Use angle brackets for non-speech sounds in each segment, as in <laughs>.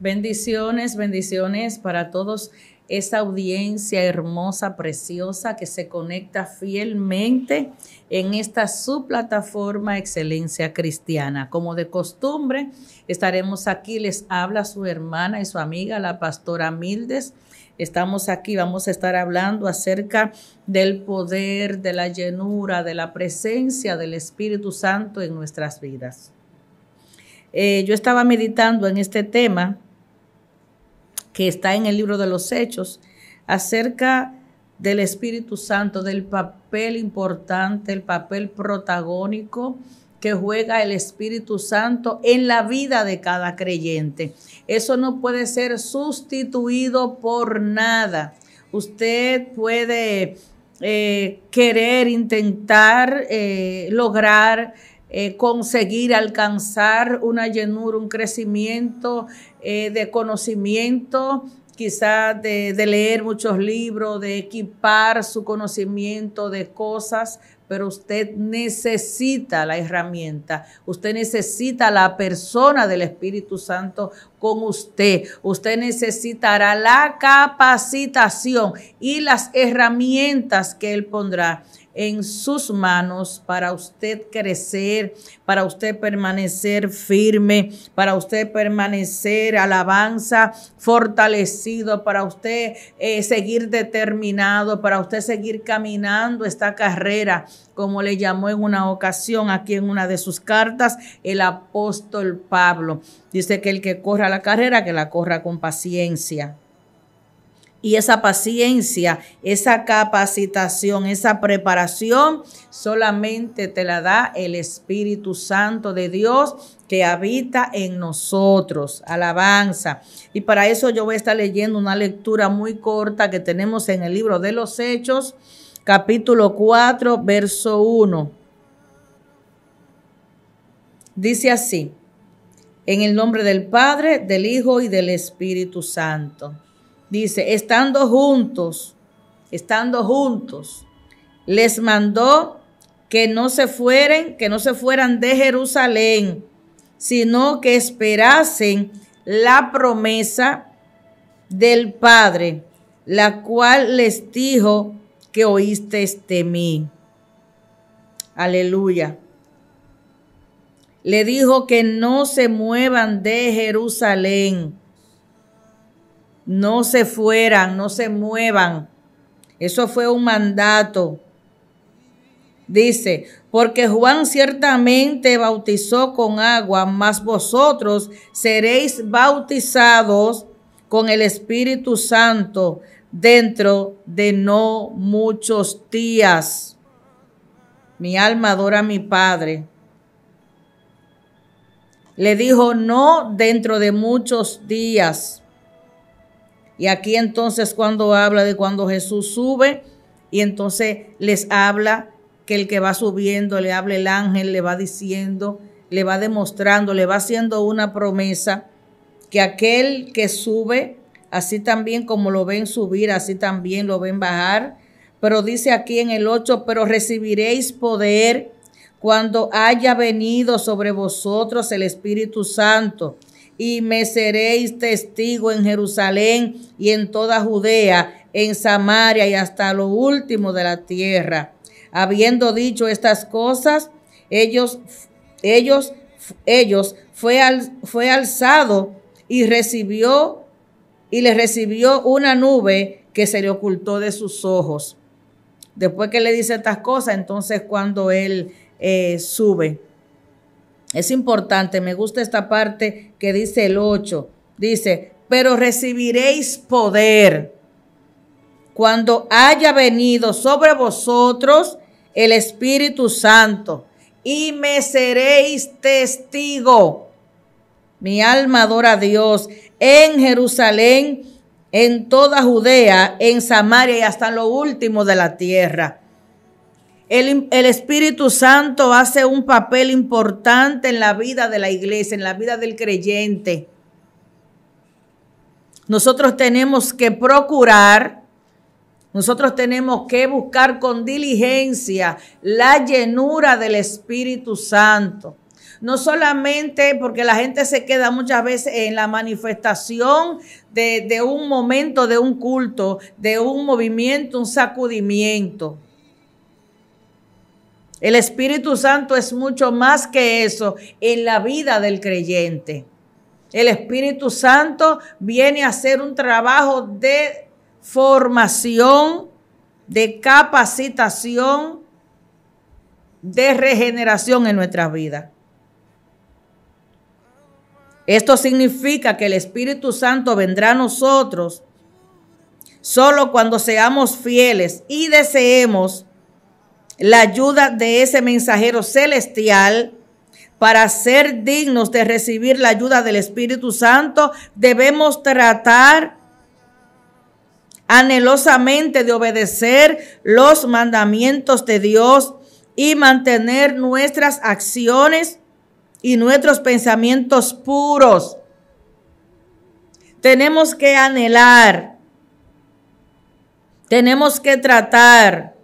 Bendiciones, bendiciones para todos esa audiencia hermosa, preciosa, que se conecta fielmente en esta su plataforma Excelencia Cristiana. Como de costumbre, estaremos aquí, les habla su hermana y su amiga, la pastora Mildes. Estamos aquí, vamos a estar hablando acerca del poder, de la llenura, de la presencia del Espíritu Santo en nuestras vidas. Eh, yo estaba meditando en este tema que está en el libro de los Hechos, acerca del Espíritu Santo, del papel importante, el papel protagónico que juega el Espíritu Santo en la vida de cada creyente. Eso no puede ser sustituido por nada. Usted puede eh, querer, intentar, eh, lograr eh, conseguir alcanzar una llenura, un crecimiento eh, de conocimiento, quizás de, de leer muchos libros, de equipar su conocimiento de cosas, pero usted necesita la herramienta, usted necesita la persona del Espíritu Santo con usted, usted necesitará la capacitación y las herramientas que Él pondrá en sus manos para usted crecer, para usted permanecer firme, para usted permanecer alabanza, fortalecido, para usted eh, seguir determinado, para usted seguir caminando esta carrera, como le llamó en una ocasión aquí en una de sus cartas el apóstol Pablo. Dice que el que corra la carrera, que la corra con paciencia. Y esa paciencia, esa capacitación, esa preparación solamente te la da el Espíritu Santo de Dios que habita en nosotros. Alabanza. Y para eso yo voy a estar leyendo una lectura muy corta que tenemos en el libro de los Hechos, capítulo 4, verso 1. Dice así, en el nombre del Padre, del Hijo y del Espíritu Santo. Dice, estando juntos, estando juntos, les mandó que no se fueren, que no se fueran de Jerusalén, sino que esperasen la promesa del Padre, la cual les dijo que oíste de mí. Aleluya. Le dijo que no se muevan de Jerusalén, no se fueran, no se muevan. Eso fue un mandato. Dice, porque Juan ciertamente bautizó con agua, mas vosotros seréis bautizados con el Espíritu Santo dentro de no muchos días. Mi alma adora a mi Padre. Le dijo, no dentro de muchos días. Y aquí entonces cuando habla de cuando Jesús sube y entonces les habla que el que va subiendo, le habla el ángel, le va diciendo, le va demostrando, le va haciendo una promesa que aquel que sube, así también como lo ven subir, así también lo ven bajar. Pero dice aquí en el 8, pero recibiréis poder cuando haya venido sobre vosotros el Espíritu Santo y me seréis testigo en Jerusalén y en toda Judea, en Samaria y hasta lo último de la tierra. Habiendo dicho estas cosas, ellos, ellos, ellos fue, fue alzado y recibió y le recibió una nube que se le ocultó de sus ojos. Después que le dice estas cosas, entonces cuando él eh, sube. Es importante, me gusta esta parte que dice el 8. Dice, pero recibiréis poder cuando haya venido sobre vosotros el Espíritu Santo y me seréis testigo. Mi alma adora a Dios en Jerusalén, en toda Judea, en Samaria y hasta lo último de la tierra. El, Espíritu Santo hace un papel importante en la vida de la iglesia, en la vida del creyente. Nosotros tenemos que procurar, nosotros tenemos que buscar con diligencia la llenura del Espíritu Santo. No solamente porque la gente se queda muchas veces en la manifestación de, de un momento, de un culto, de un movimiento, un sacudimiento el Espíritu Santo es mucho más que eso en la vida del creyente. El Espíritu Santo viene a hacer un trabajo de formación, de capacitación, de regeneración en nuestra vida. Esto significa que el Espíritu Santo vendrá a nosotros solo cuando seamos fieles y deseemos la ayuda de ese mensajero celestial. Para ser dignos de recibir la ayuda del Espíritu Santo, debemos tratar anhelosamente de obedecer los mandamientos de Dios y mantener nuestras acciones y nuestros pensamientos puros. Tenemos que anhelar, tenemos que tratar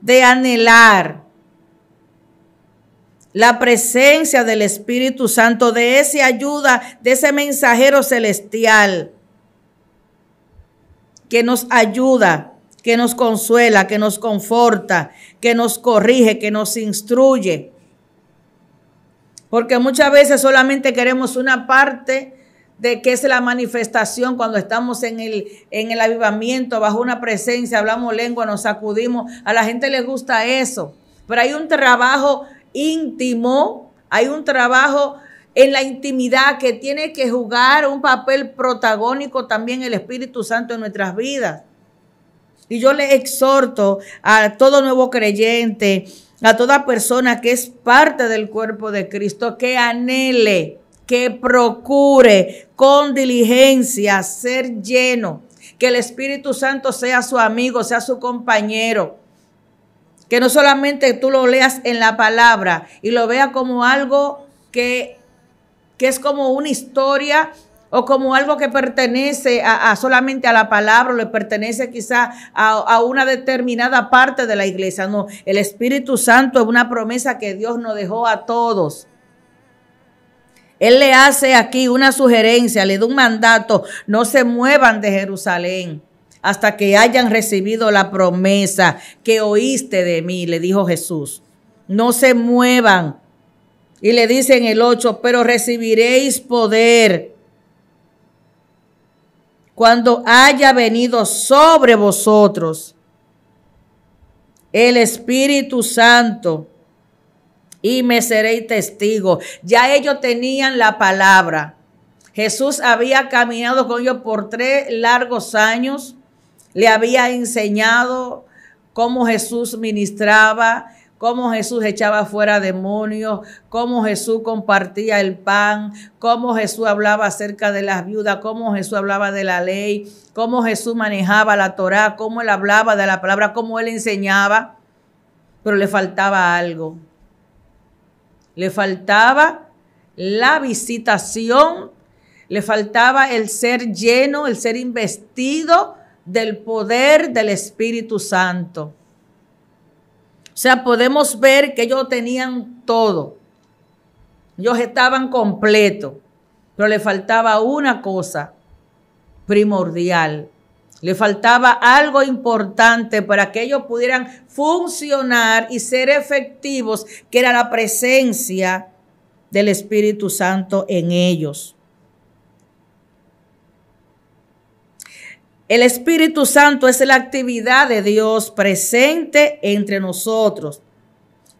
de anhelar la presencia del Espíritu Santo, de esa ayuda, de ese mensajero celestial que nos ayuda, que nos consuela, que nos conforta, que nos corrige, que nos instruye. Porque muchas veces solamente queremos una parte de qué es la manifestación cuando estamos en el, en el avivamiento, bajo una presencia, hablamos lengua, nos sacudimos. A la gente le gusta eso. Pero hay un trabajo íntimo, hay un trabajo en la intimidad que tiene que jugar un papel protagónico también el Espíritu Santo en nuestras vidas. Y yo le exhorto a todo nuevo creyente, a toda persona que es parte del cuerpo de Cristo, que anhele que procure con diligencia ser lleno, que el Espíritu Santo sea su amigo, sea su compañero. Que no solamente tú lo leas en la palabra y lo veas como algo que, es como una historia o como algo que pertenece a, solamente a la palabra, o le pertenece quizá a, a, una determinada parte de la iglesia. No, el Espíritu Santo es una promesa que Dios nos dejó a todos. Él le hace aquí una sugerencia, le da un mandato, no se muevan de Jerusalén hasta que hayan recibido la promesa que oíste de mí, le dijo Jesús. No se muevan. Y le dice en el 8, pero recibiréis poder cuando haya venido sobre vosotros el Espíritu Santo y me seréis testigo. Ya ellos tenían la palabra. Jesús había caminado con ellos por tres largos años, le había enseñado cómo Jesús ministraba, cómo Jesús echaba fuera demonios, cómo Jesús compartía el pan, cómo Jesús hablaba acerca de las viudas, cómo Jesús hablaba de la ley, cómo Jesús manejaba la Torá, cómo él hablaba de la palabra, cómo él enseñaba, pero le faltaba algo le faltaba la visitación, le faltaba el ser lleno, el ser investido del poder del Espíritu Santo. O sea, podemos ver que ellos tenían todo. Ellos estaban completos, pero le faltaba una cosa primordial, le faltaba algo importante para que ellos pudieran funcionar y ser efectivos, que era la presencia del Espíritu Santo en ellos. El Espíritu Santo es la actividad de Dios presente entre nosotros.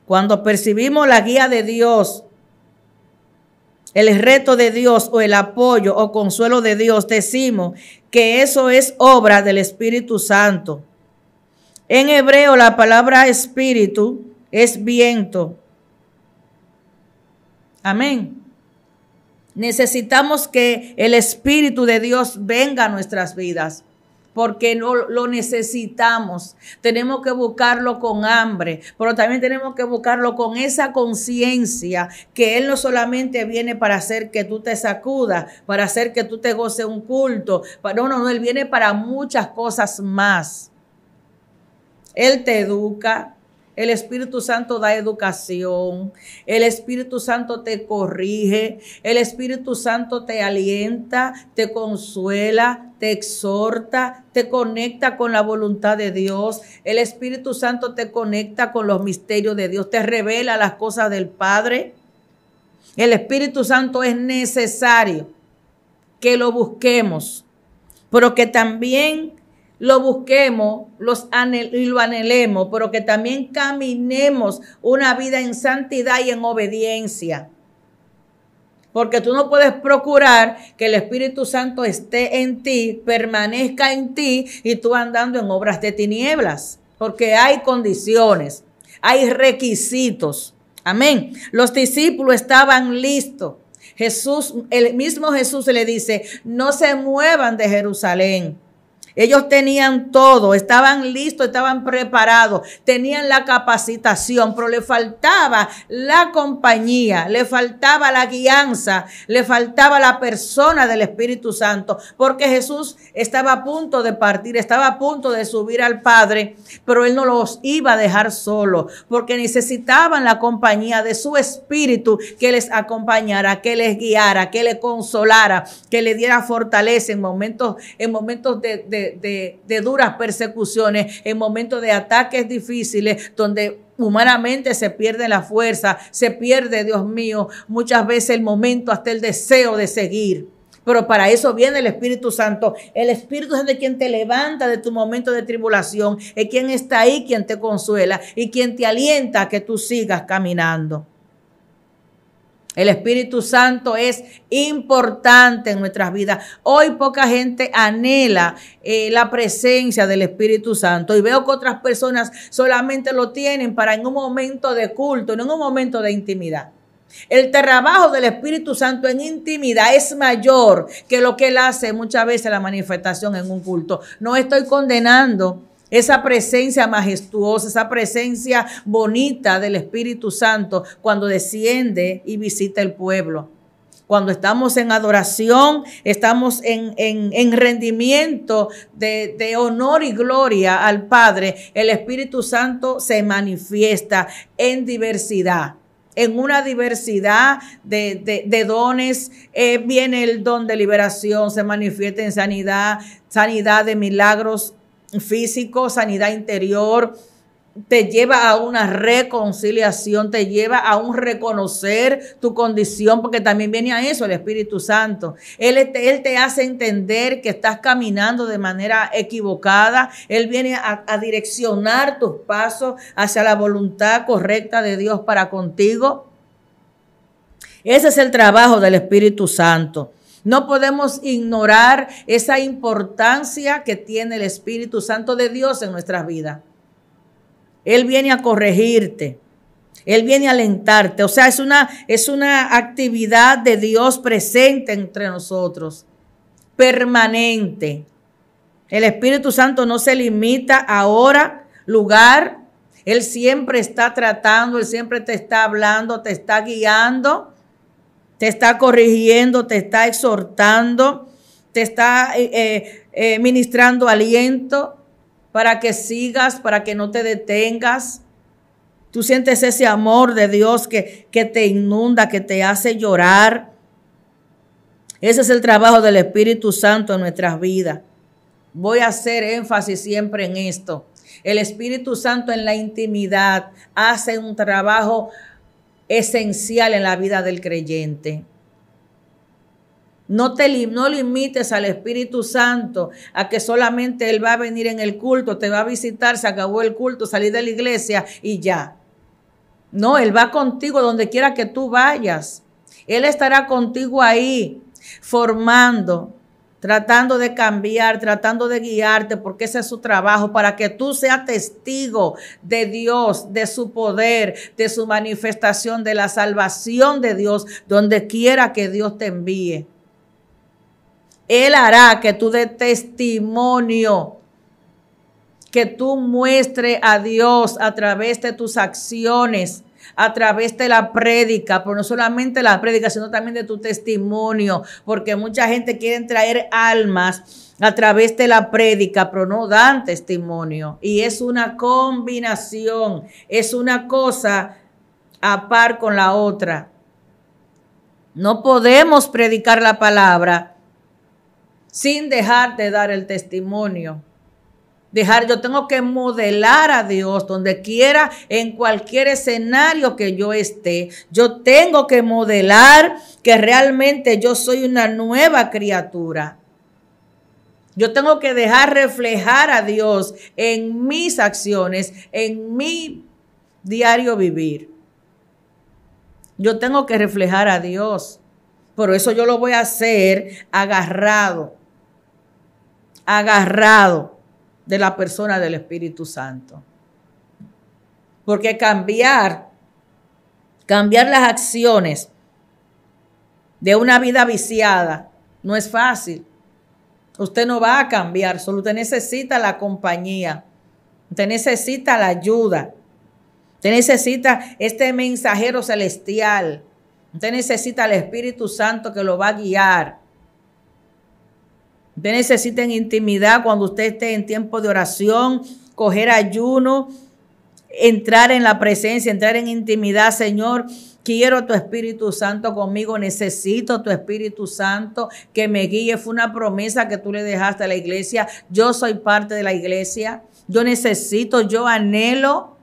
Cuando percibimos la guía de Dios, el reto de Dios o el apoyo o consuelo de Dios, decimos, que eso es obra del Espíritu Santo. En hebreo la palabra espíritu es viento. Amén. Necesitamos que el Espíritu de Dios venga a nuestras vidas porque no lo necesitamos. Tenemos que buscarlo con hambre, pero también tenemos que buscarlo con esa conciencia que Él no solamente viene para hacer que tú te sacudas, para hacer que tú te goces un culto, no, no, no, Él viene para muchas cosas más. Él te educa, el Espíritu Santo da educación. El Espíritu Santo te corrige. El Espíritu Santo te alienta, te consuela, te exhorta, te conecta con la voluntad de Dios. El Espíritu Santo te conecta con los misterios de Dios. Te revela las cosas del Padre. El Espíritu Santo es necesario que lo busquemos, pero que también lo busquemos los y lo anhelemos, pero que también caminemos una vida en santidad y en obediencia. Porque tú no puedes procurar que el Espíritu Santo esté en ti, permanezca en ti y tú andando en obras de tinieblas. Porque hay condiciones, hay requisitos. Amén. Los discípulos estaban listos. Jesús, el mismo Jesús le dice, no se muevan de Jerusalén ellos tenían todo, estaban listos, estaban preparados, tenían la capacitación, pero le faltaba la compañía, le faltaba la guianza, le faltaba la persona del Espíritu Santo, porque Jesús estaba a punto de partir, estaba a punto de subir al Padre, pero él no los iba a dejar solos, porque necesitaban la compañía de su Espíritu que les acompañara, que les guiara, que les consolara, que les diera fortaleza en momentos, en momentos de de, duras persecuciones, en momentos de ataques difíciles, donde humanamente se pierde la fuerza, se pierde, Dios mío, muchas veces el momento, hasta el deseo de seguir. Pero para eso viene el Espíritu Santo. El Espíritu es de quien te levanta de tu momento de tribulación, es quien está ahí, quien te consuela y quien te alienta a que tú sigas caminando. El Espíritu Santo es importante en nuestras vidas. Hoy poca gente anhela eh, la presencia del Espíritu Santo y veo que otras personas solamente lo tienen para en un momento de culto, en un momento de intimidad. El trabajo del Espíritu Santo en intimidad es mayor que lo que él hace muchas veces la manifestación en un culto. No estoy condenando esa presencia majestuosa, esa presencia bonita del Espíritu Santo cuando desciende y visita el pueblo. Cuando estamos en adoración, estamos en, rendimiento de, honor y gloria al Padre, el Espíritu Santo se manifiesta en diversidad en una diversidad de, dones. Eh, viene el don de liberación, se manifiesta en sanidad, sanidad de milagros, físico, sanidad interior, te lleva a una reconciliación, te lleva a un reconocer tu condición, porque también viene a eso el Espíritu Santo. Él te, él te hace entender que estás caminando de manera equivocada, Él viene a, a direccionar tus pasos hacia la voluntad correcta de Dios para contigo. Ese es el trabajo del Espíritu Santo. No podemos ignorar esa importancia que tiene el Espíritu Santo de Dios en nuestras vidas. Él viene a corregirte. Él viene a alentarte. O sea, es una, es una actividad de Dios presente entre nosotros, permanente. El Espíritu Santo no se limita a hora, lugar. Él siempre está tratando, Él siempre te está hablando, te está guiando te está corrigiendo, te está exhortando, te está eh, eh, eh, ministrando aliento para que sigas, para que no te detengas. Tú sientes ese amor de Dios que, que te inunda, que te hace llorar. Ese es el trabajo del Espíritu Santo en nuestras vidas. Voy a hacer énfasis siempre en esto. El Espíritu Santo en la intimidad hace un trabajo esencial en la vida del creyente. No, te, limites al Espíritu Santo a que solamente Él va a venir en el culto, te va a visitar, se acabó el culto, salí de la iglesia y ya. No, Él va contigo donde quiera que tú vayas. Él estará contigo ahí, formando, tratando de cambiar, tratando de guiarte, porque ese es su trabajo, para que tú seas testigo de Dios, de su poder, de su manifestación, de la salvación de Dios, donde quiera que Dios te envíe. Él hará que tú dé testimonio, que tú muestres a Dios a través de tus acciones a través de la prédica, pero no solamente la prédica, sino también de tu testimonio, porque mucha gente quiere traer almas a través de la prédica, pero no dan testimonio. Y es una combinación, es una cosa a par con la otra. No podemos predicar la palabra sin dejar de dar el testimonio. Dejar, yo tengo que modelar a Dios donde quiera, en cualquier escenario que yo esté. Yo tengo que modelar que realmente yo soy una nueva criatura. Yo tengo que dejar reflejar a Dios en mis acciones, en mi diario vivir. Yo tengo que reflejar a Dios. Por eso yo lo voy a hacer agarrado. Agarrado de la persona del Espíritu Santo. Porque cambiar, cambiar las acciones de una vida viciada no es fácil. Usted no va a cambiar, solo usted necesita la compañía, usted necesita la ayuda, usted necesita este mensajero celestial, usted necesita al Espíritu Santo que lo va a guiar. Usted necesita en intimidad cuando usted esté en tiempo de oración, coger ayuno, entrar en la presencia, entrar en intimidad, Señor. Quiero tu Espíritu Santo conmigo, necesito tu Espíritu Santo que me guíe. Fue una promesa que tú le dejaste a la iglesia. Yo soy parte de la iglesia. Yo necesito, yo anhelo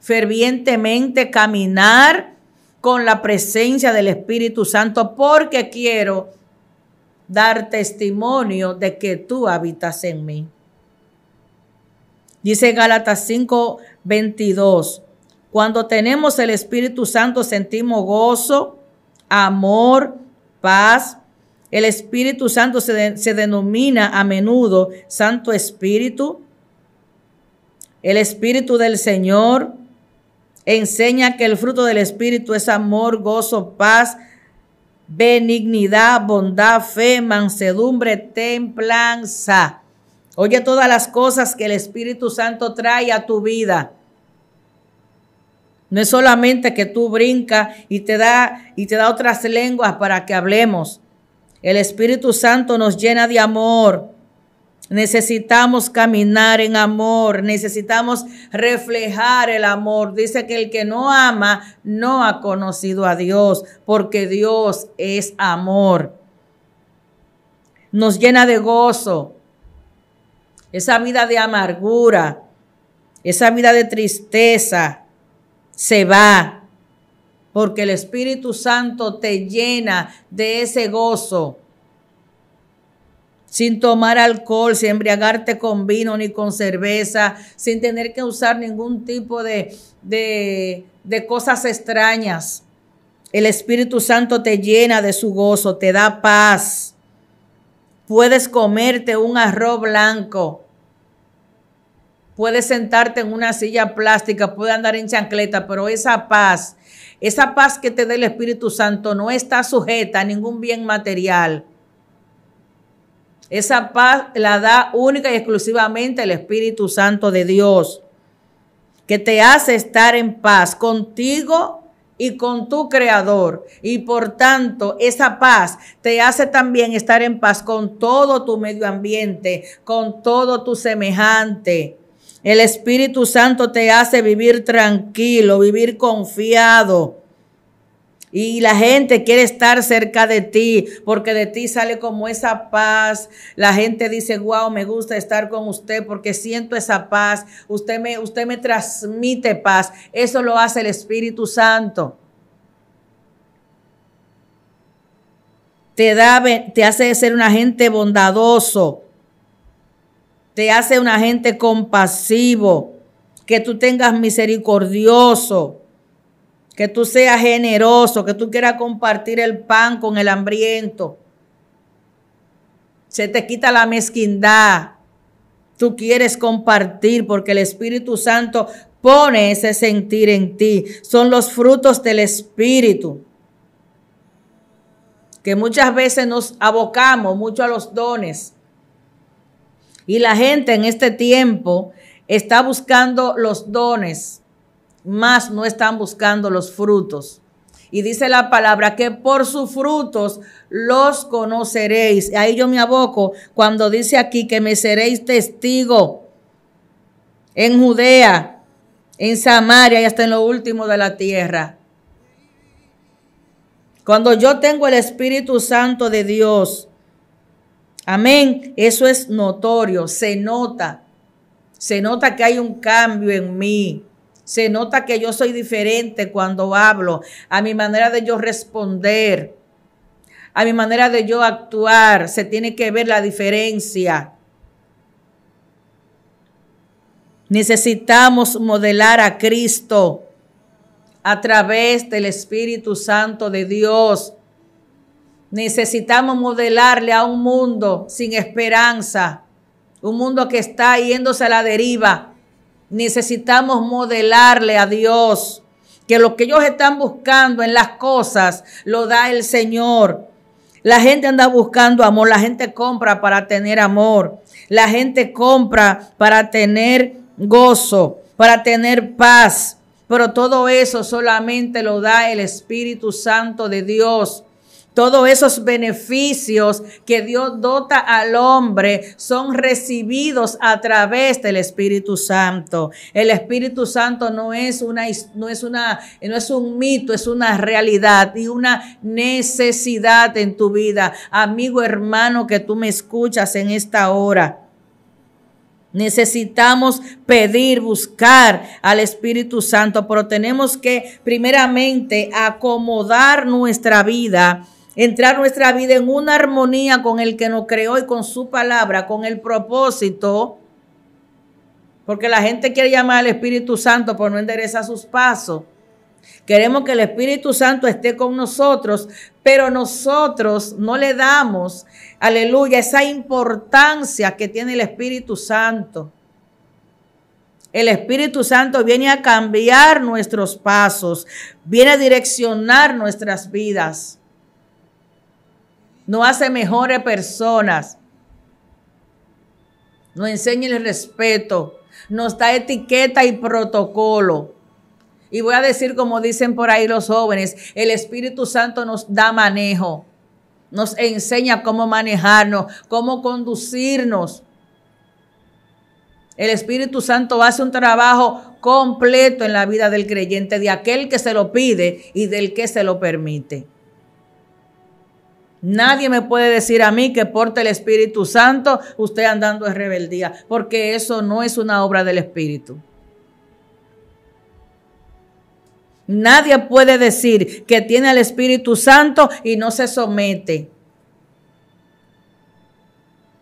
fervientemente caminar con la presencia del Espíritu Santo porque quiero dar testimonio de que tú habitas en mí. Dice Gálatas 5, 22. Cuando tenemos el Espíritu Santo sentimos gozo, amor, paz. El Espíritu Santo se, se denomina a menudo Santo Espíritu. El Espíritu del Señor enseña que el fruto del Espíritu es amor, gozo, paz, benignidad, bondad, fe, mansedumbre, templanza. Oye todas las cosas que el Espíritu Santo trae a tu vida. No es solamente que tú brincas y te da y te da otras lenguas para que hablemos. El Espíritu Santo nos llena de amor, Necesitamos caminar en amor, necesitamos reflejar el amor. Dice que el que no ama no ha conocido a Dios, porque Dios es amor. Nos llena de gozo esa vida de amargura, esa vida de tristeza. Se va, porque el Espíritu Santo te llena de ese gozo sin tomar alcohol, sin embriagarte con vino ni con cerveza, sin tener que usar ningún tipo de, de, cosas extrañas. El Espíritu Santo te llena de su gozo, te da paz. Puedes comerte un arroz blanco. Puedes sentarte en una silla plástica, puedes andar en chancleta, pero esa paz, esa paz que te da el Espíritu Santo no está sujeta a ningún bien material. Esa paz la da única y exclusivamente el Espíritu Santo de Dios, que te hace estar en paz contigo y con tu creador. Y por tanto, esa paz te hace también estar en paz con todo tu medio ambiente, con todo tu semejante. El Espíritu Santo te hace vivir tranquilo, vivir confiado y la gente quiere estar cerca de ti porque de ti sale como esa paz. La gente dice, wow, me gusta estar con usted porque siento esa paz. Usted me, usted me transmite paz. Eso lo hace el Espíritu Santo. Te, da, te hace ser un agente bondadoso. Te hace un agente compasivo. Que tú tengas misericordioso que tú seas generoso, que tú quieras compartir el pan con el hambriento. Se te quita la mezquindad. Tú quieres compartir porque el Espíritu Santo pone ese sentir en ti. Son los frutos del Espíritu. Que muchas veces nos abocamos mucho a los dones. Y la gente en este tiempo está buscando los dones más no están buscando los frutos. Y dice la palabra que por sus frutos los conoceréis. Ahí yo me aboco cuando dice aquí que me seréis testigo en Judea, en Samaria y hasta en lo último de la tierra. Cuando yo tengo el Espíritu Santo de Dios, amén, eso es notorio, se nota, se nota que hay un cambio en mí. Se nota que yo soy diferente cuando hablo, a mi manera de yo responder, a mi manera de yo actuar, se tiene que ver la diferencia. Necesitamos modelar a Cristo a través del Espíritu Santo de Dios. Necesitamos modelarle a un mundo sin esperanza, un mundo que está yéndose a la deriva, Necesitamos modelarle a Dios que lo que ellos están buscando en las cosas lo da el Señor. La gente anda buscando amor, la gente compra para tener amor, la gente compra para tener gozo, para tener paz, pero todo eso solamente lo da el Espíritu Santo de Dios. Todos esos beneficios que Dios dota al hombre son recibidos a través del Espíritu Santo. El Espíritu Santo no es una no es una no es un mito, es una realidad y una necesidad en tu vida, amigo hermano que tú me escuchas en esta hora. Necesitamos pedir, buscar al Espíritu Santo, pero tenemos que primeramente acomodar nuestra vida entrar nuestra vida en una armonía con el que nos creó y con su palabra, con el propósito, porque la gente quiere llamar al Espíritu Santo, pero no endereza sus pasos. Queremos que el Espíritu Santo esté con nosotros, pero nosotros no le damos, aleluya, esa importancia que tiene el Espíritu Santo. El Espíritu Santo viene a cambiar nuestros pasos, viene a direccionar nuestras vidas no hace mejores personas, nos enseña el respeto, nos da etiqueta y protocolo. Y voy a decir, como dicen por ahí los jóvenes, el Espíritu Santo nos da manejo, nos enseña cómo manejarnos, cómo conducirnos. El Espíritu Santo hace un trabajo completo en la vida del creyente, de aquel que se lo pide y del que se lo permite. Nadie me puede decir a mí que porte el Espíritu Santo usted andando en rebeldía, porque eso no es una obra del Espíritu. Nadie puede decir que tiene el Espíritu Santo y no se somete.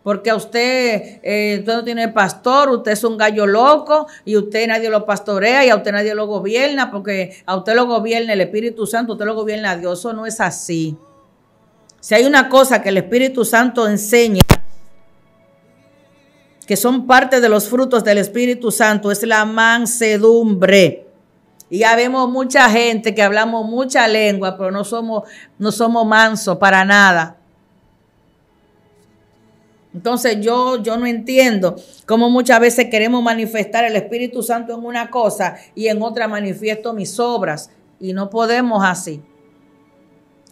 Porque a usted, eh, usted no tiene pastor, usted es un gallo loco y usted nadie lo pastorea y a usted nadie lo gobierna, porque a usted lo gobierna el Espíritu Santo, usted lo gobierna a Dios. Eso no es así. Si hay una cosa que el Espíritu Santo enseña, que son parte de los frutos del Espíritu Santo, es la mansedumbre. Y ya vemos mucha gente que hablamos mucha lengua, pero no somos, no somos mansos para nada. Entonces yo, yo no entiendo cómo muchas veces queremos manifestar el Espíritu Santo en una cosa y en otra manifiesto mis obras. Y no podemos así.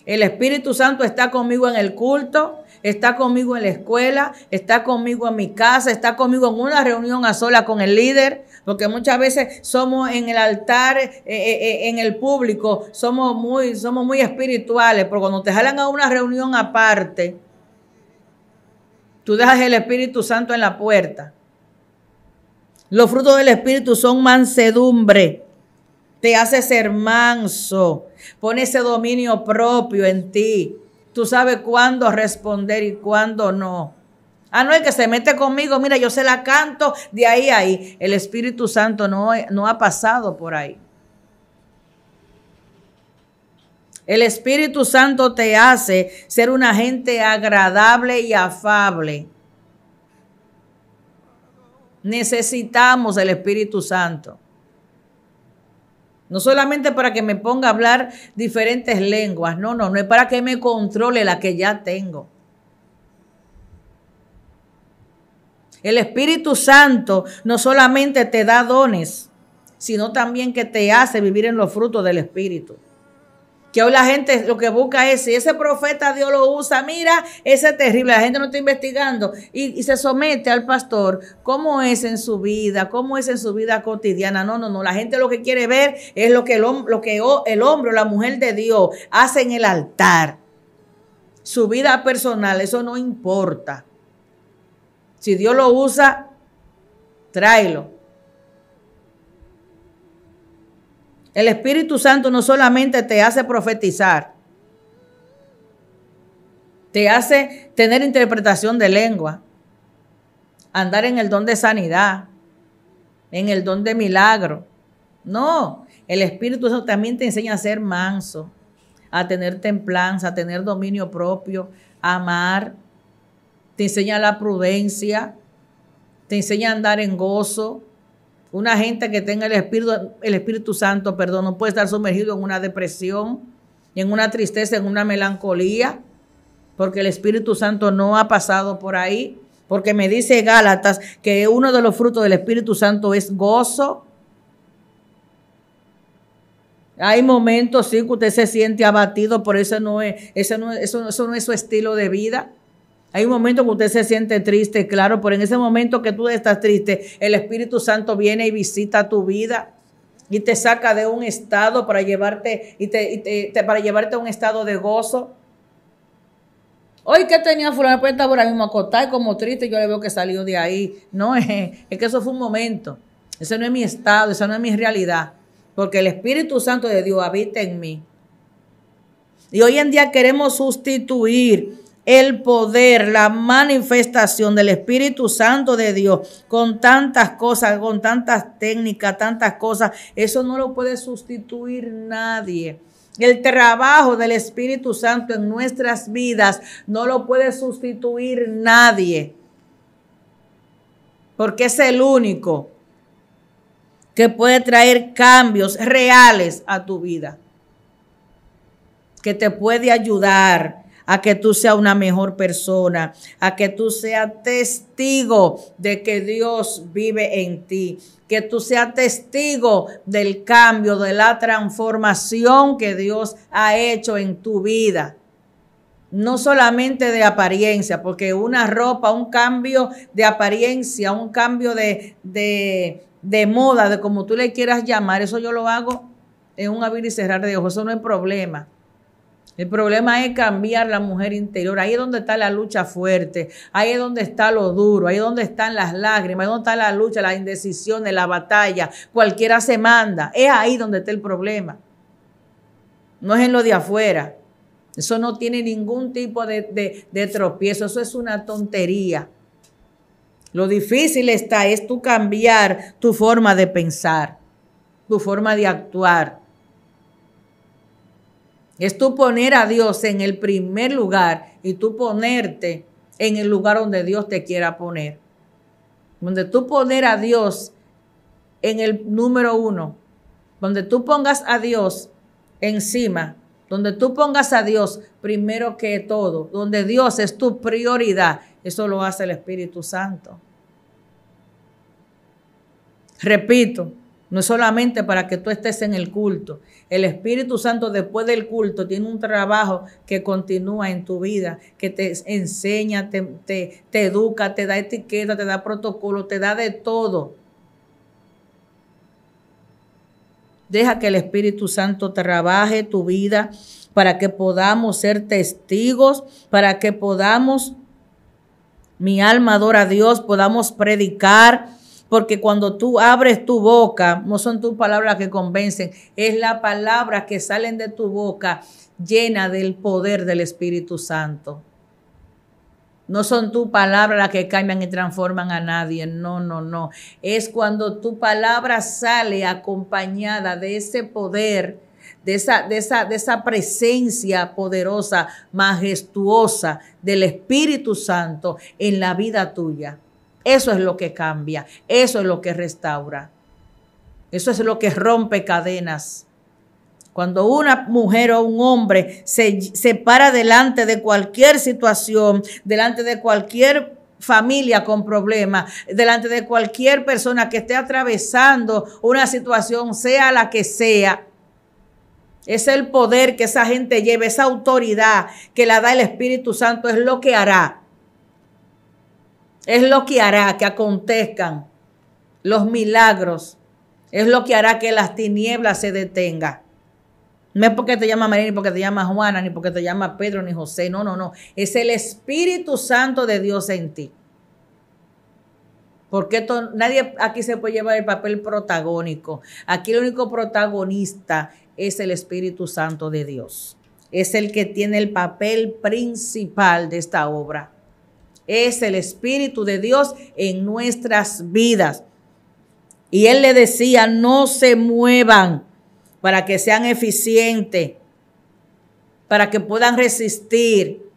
El Espíritu Santo está conmigo en el culto, está conmigo en la escuela, está conmigo en mi casa, está conmigo en una reunión a sola con el líder, porque muchas veces somos en el altar, eh, eh, eh, en el público, somos muy, somos muy espirituales, pero cuando te jalan a una reunión aparte, tú dejas el Espíritu Santo en la puerta. Los frutos del Espíritu son mansedumbre, te hace ser manso Pon ese dominio propio en ti. Tú sabes cuándo responder y cuándo no. Ah, no, el que se mete conmigo, mira, yo se la canto de ahí a ahí. El Espíritu Santo no, no ha pasado por ahí. El Espíritu Santo te hace ser una gente agradable y afable. Necesitamos el Espíritu Santo. No solamente para que me ponga a hablar diferentes lenguas, no, no, no es para que me controle la que ya tengo. El Espíritu Santo no solamente te da dones, sino también que te hace vivir en los frutos del Espíritu que hoy la gente lo que busca es, si ese profeta Dios lo usa, mira, ese es terrible, la gente no está investigando y, se somete al pastor, cómo es en su vida, cómo es en su vida cotidiana. No, no, no, la gente lo que quiere ver es lo que el, lo que el hombre o la mujer de Dios hace en el altar. Su vida personal, eso no importa. Si Dios lo usa, tráelo. El Espíritu Santo no solamente te hace profetizar, te hace tener interpretación de lengua, andar en el don de sanidad, en el don de milagro. No, el Espíritu Santo también te enseña a ser manso, a tener templanza, a tener dominio propio, a amar, te enseña la prudencia, te enseña a andar en gozo, una gente que tenga el Espíritu, Santo, perdón, no puede estar sumergido en una depresión, en una tristeza, en una melancolía, porque el Espíritu Santo no ha pasado por ahí. Porque me dice Gálatas que uno de los frutos del Espíritu Santo es gozo. Hay momentos, sí, que usted se siente abatido, pero no es, eso no es su estilo de vida. Hay un momento que usted se siente triste, claro, pero en ese momento que tú estás triste, el Espíritu Santo viene y visita tu vida y te saca de un estado para llevarte, y para llevarte a un estado de gozo. Hoy que tenía fulano, pues estaba ahora mismo acostado y como triste, yo le veo que salió de ahí. No, es, <laughs> es que eso fue un momento. Ese no es mi estado, esa no es mi realidad. Porque el Espíritu Santo de Dios habita en mí. Y hoy en día queremos sustituir el poder, la manifestación del Espíritu Santo de Dios con tantas cosas, con tantas técnicas, tantas cosas, eso no lo puede sustituir nadie. El trabajo del Espíritu Santo en nuestras vidas no lo puede sustituir nadie, porque es el único que puede traer cambios reales a tu vida, que te puede ayudar a que tú seas una mejor persona, a que tú seas testigo de que Dios vive en ti, que tú seas testigo del cambio, de la transformación que Dios ha hecho en tu vida. No solamente de apariencia, porque una ropa, un cambio de apariencia, un cambio de, de, moda, de como tú le quieras llamar, eso yo lo hago en un abrir y cerrar de ojos, eso no es problema. El problema es cambiar la mujer interior. Ahí es donde está la lucha fuerte, ahí es donde está lo duro, ahí es donde están las lágrimas, ahí es donde está la lucha, las indecisiones, la batalla. Cualquiera se manda. Es ahí donde está el problema. No es en lo de afuera. Eso no tiene ningún tipo de, de tropiezo. Eso es una tontería. Lo difícil está es tú cambiar tu forma de pensar, tu forma de actuar es tú poner a Dios en el primer lugar y tú ponerte en el lugar donde Dios te quiera poner. Donde tú poner a Dios en el número uno. Donde tú pongas a Dios encima. Donde tú pongas a Dios primero que todo. Donde Dios es tu prioridad. Eso lo hace el Espíritu Santo. Repito, no es solamente para que tú estés en el culto. El Espíritu Santo después del culto tiene un trabajo que continúa en tu vida, que te enseña, te, educa, te da etiqueta, te da protocolo, te da de todo. Deja que el Espíritu Santo trabaje tu vida para que podamos ser testigos, para que podamos, mi alma adora a Dios, podamos predicar porque cuando tú abres tu boca, no son tus palabras que convencen, es la palabra que salen de tu boca llena del poder del Espíritu Santo. No son tus palabras las que cambian y transforman a nadie. No, no, no. Es cuando tu palabra sale acompañada de ese poder, de esa, de esa, de esa presencia poderosa, majestuosa del Espíritu Santo en la vida tuya. Eso es lo que cambia, eso es lo que restaura, eso es lo que rompe cadenas. Cuando una mujer o un hombre se, para delante de cualquier situación, delante de cualquier familia con problemas, delante de cualquier persona que esté atravesando una situación, sea la que sea, es el poder que esa gente lleva, esa autoridad que la da el Espíritu Santo, es lo que hará es lo que hará que acontezcan los milagros. Es lo que hará que las tinieblas se detengan. No es porque te llama María, ni porque te llama Juana, ni porque te llama Pedro, ni José. No, no, no. Es el Espíritu Santo de Dios en ti. Porque nadie aquí se puede llevar el papel protagónico. Aquí el único protagonista es el Espíritu Santo de Dios. Es el que tiene el papel principal de esta obra. Es el Espíritu de Dios en nuestras vidas. Y él le decía, no se muevan para que sean eficientes, para que puedan resistir,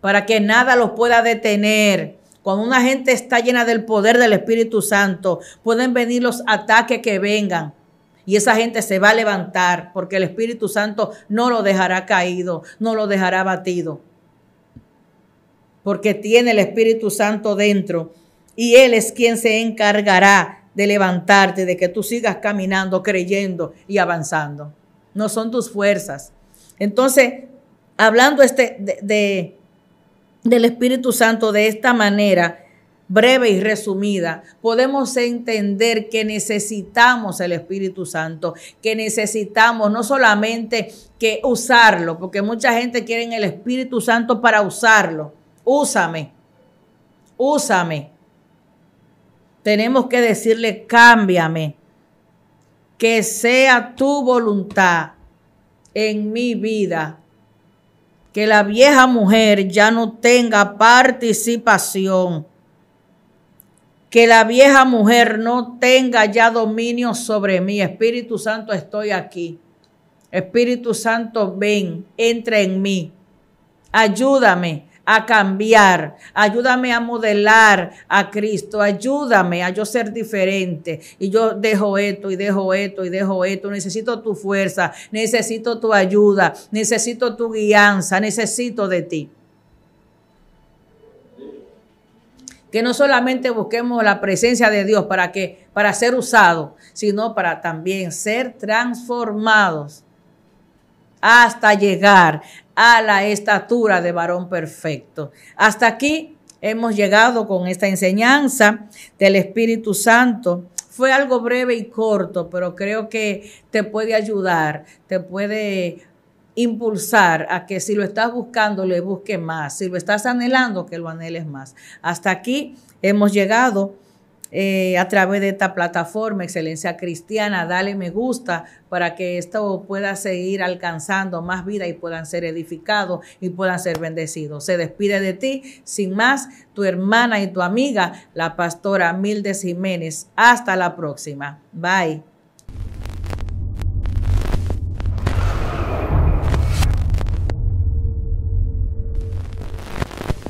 para que nada los pueda detener. Cuando una gente está llena del poder del Espíritu Santo, pueden venir los ataques que vengan. Y esa gente se va a levantar porque el Espíritu Santo no lo dejará caído, no lo dejará batido porque tiene el Espíritu Santo dentro y Él es quien se encargará de levantarte, de que tú sigas caminando, creyendo y avanzando. No son tus fuerzas. Entonces, hablando este de, del Espíritu Santo de esta manera, breve y resumida, podemos entender que necesitamos el Espíritu Santo, que necesitamos no solamente que usarlo, porque mucha gente quiere el Espíritu Santo para usarlo úsame, úsame. Tenemos que decirle, cámbiame, que sea tu voluntad en mi vida, que la vieja mujer ya no tenga participación, que la vieja mujer no tenga ya dominio sobre mí. Espíritu Santo, estoy aquí. Espíritu Santo, ven, entra en mí, ayúdame a cambiar, ayúdame a modelar a Cristo, ayúdame a yo ser diferente. Y yo dejo esto y dejo esto y dejo esto. Necesito tu fuerza, necesito tu ayuda, necesito tu guianza, necesito de ti. Que no solamente busquemos la presencia de Dios para que para ser usado, sino para también ser transformados hasta llegar a la estatura de varón perfecto. Hasta aquí hemos llegado con esta enseñanza del Espíritu Santo. Fue algo breve y corto, pero creo que te puede ayudar, te puede impulsar a que si lo estás buscando, le busques más. Si lo estás anhelando, que lo anheles más. Hasta aquí hemos llegado eh, a través de esta plataforma, Excelencia Cristiana. Dale me gusta para que esto pueda seguir alcanzando más vida y puedan ser edificados y puedan ser bendecidos. Se despide de ti, sin más, tu hermana y tu amiga, la pastora Milde Jiménez. Hasta la próxima. Bye.